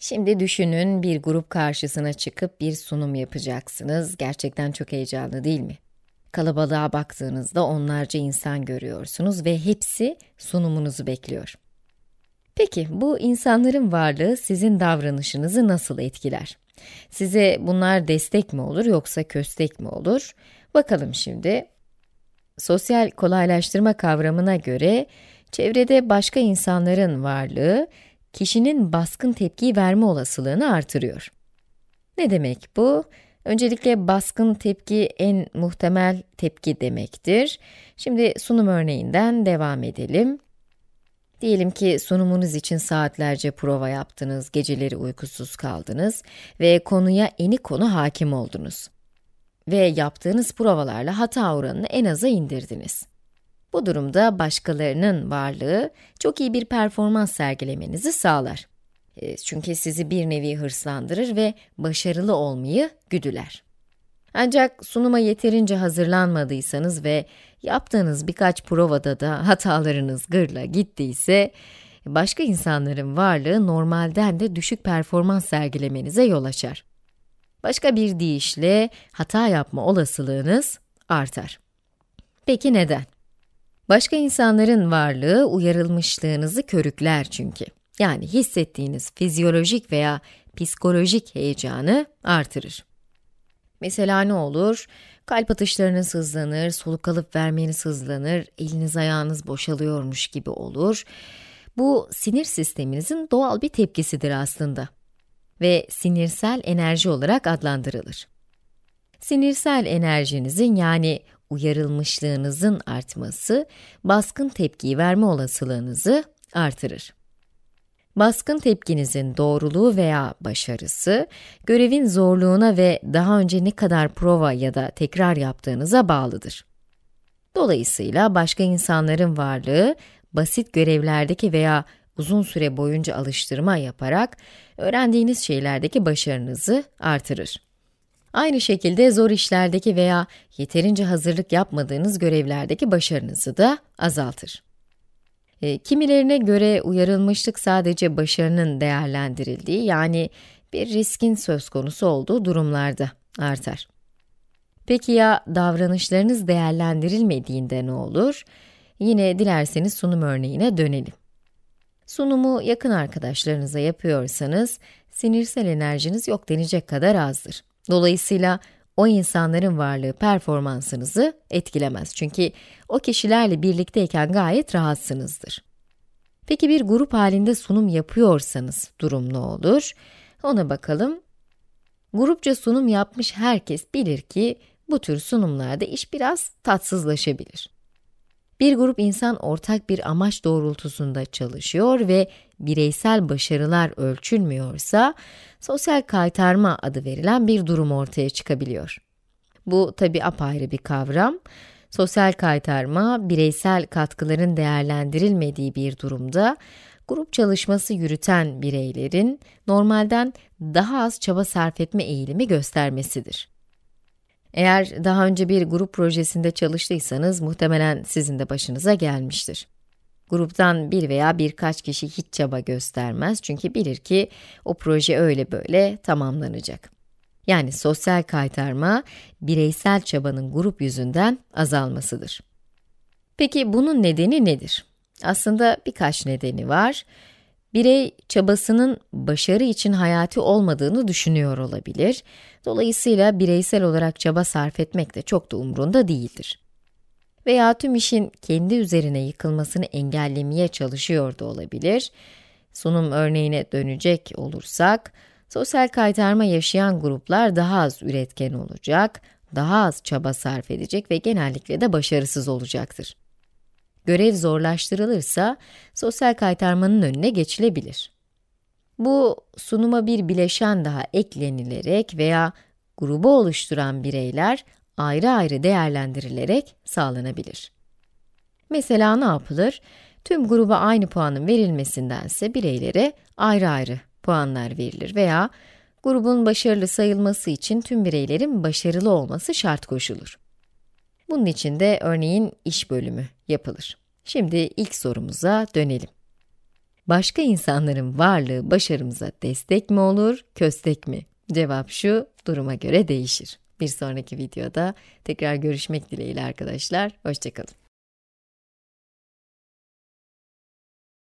Şimdi düşünün bir grup karşısına çıkıp bir sunum yapacaksınız. Gerçekten çok heyecanlı değil mi? Kalabalığa baktığınızda onlarca insan görüyorsunuz ve hepsi sunumunuzu bekliyor. Peki bu insanların varlığı sizin davranışınızı nasıl etkiler? Size bunlar destek mi olur yoksa köstek mi olur? Bakalım şimdi. Sosyal kolaylaştırma kavramına göre çevrede başka insanların varlığı kişinin baskın tepki verme olasılığını artırıyor. Ne demek bu? Öncelikle baskın tepki en muhtemel tepki demektir. Şimdi sunum örneğinden devam edelim. Diyelim ki sunumunuz için saatlerce prova yaptınız, geceleri uykusuz kaldınız ve konuya eni konu hakim oldunuz. Ve yaptığınız provalarla hata oranını en aza indirdiniz. Bu durumda başkalarının varlığı çok iyi bir performans sergilemenizi sağlar. E, çünkü sizi bir nevi hırslandırır ve başarılı olmayı güdüler. Ancak sunuma yeterince hazırlanmadıysanız ve yaptığınız birkaç provada da hatalarınız gırla gittiyse, başka insanların varlığı normalden de düşük performans sergilemenize yol açar. Başka bir deyişle hata yapma olasılığınız artar. Peki neden? Başka insanların varlığı uyarılmışlığınızı körükler çünkü. Yani hissettiğiniz fizyolojik veya psikolojik heyecanı artırır. Mesela ne olur? Kalp atışlarınız hızlanır, soluk alıp vermeniz hızlanır, eliniz ayağınız boşalıyormuş gibi olur. Bu sinir sisteminizin doğal bir tepkisidir aslında ve sinirsel enerji olarak adlandırılır. Sinirsel enerjinizin yani uyarılmışlığınızın artması baskın tepkiyi verme olasılığınızı artırır. Baskın tepkinizin doğruluğu veya başarısı, görevin zorluğuna ve daha önce ne kadar prova ya da tekrar yaptığınıza bağlıdır. Dolayısıyla başka insanların varlığı, basit görevlerdeki veya uzun süre boyunca alıştırma yaparak öğrendiğiniz şeylerdeki başarınızı artırır. Aynı şekilde zor işlerdeki veya yeterince hazırlık yapmadığınız görevlerdeki başarınızı da azaltır. E, kimilerine göre uyarılmışlık sadece başarının değerlendirildiği yani bir riskin söz konusu olduğu durumlarda artar. Peki ya davranışlarınız değerlendirilmediğinde ne olur? Yine dilerseniz sunum örneğine dönelim. Sunumu yakın arkadaşlarınıza yapıyorsanız, sinirsel enerjiniz yok denecek kadar azdır. Dolayısıyla o insanların varlığı performansınızı etkilemez. Çünkü o kişilerle birlikteyken gayet rahatsınızdır. Peki bir grup halinde sunum yapıyorsanız durum ne olur? Ona bakalım. Grupça sunum yapmış herkes bilir ki bu tür sunumlarda iş biraz tatsızlaşabilir. Bir grup insan ortak bir amaç doğrultusunda çalışıyor ve bireysel başarılar ölçülmüyorsa sosyal kaytarma adı verilen bir durum ortaya çıkabiliyor. Bu tabi apayrı bir kavram. Sosyal kaytarma bireysel katkıların değerlendirilmediği bir durumda grup çalışması yürüten bireylerin normalden daha az çaba sarf etme eğilimi göstermesidir. Eğer daha önce bir grup projesinde çalıştıysanız muhtemelen sizin de başınıza gelmiştir. Gruptan bir veya birkaç kişi hiç çaba göstermez çünkü bilir ki o proje öyle böyle tamamlanacak. Yani sosyal kaytarma, bireysel çabanın grup yüzünden azalmasıdır. Peki bunun nedeni nedir? Aslında birkaç nedeni var. Birey çabasının başarı için hayati olmadığını düşünüyor olabilir. Dolayısıyla bireysel olarak çaba sarf etmek de çok da umrunda değildir veya tüm işin kendi üzerine yıkılmasını engellemeye çalışıyor da olabilir. Sunum örneğine dönecek olursak, sosyal kaytarma yaşayan gruplar daha az üretken olacak, daha az çaba sarf edecek ve genellikle de başarısız olacaktır. Görev zorlaştırılırsa sosyal kaytarmanın önüne geçilebilir. Bu sunuma bir bileşen daha eklenilerek veya grubu oluşturan bireyler ayrı ayrı değerlendirilerek sağlanabilir. Mesela ne yapılır? Tüm gruba aynı puanın verilmesindense bireylere ayrı ayrı puanlar verilir veya grubun başarılı sayılması için tüm bireylerin başarılı olması şart koşulur. Bunun için de örneğin iş bölümü yapılır. Şimdi ilk sorumuza dönelim. Başka insanların varlığı başarımıza destek mi olur, köstek mi? Cevap şu, duruma göre değişir. Bir sonraki videoda tekrar görüşmek dileğiyle arkadaşlar. Hoşçakalın.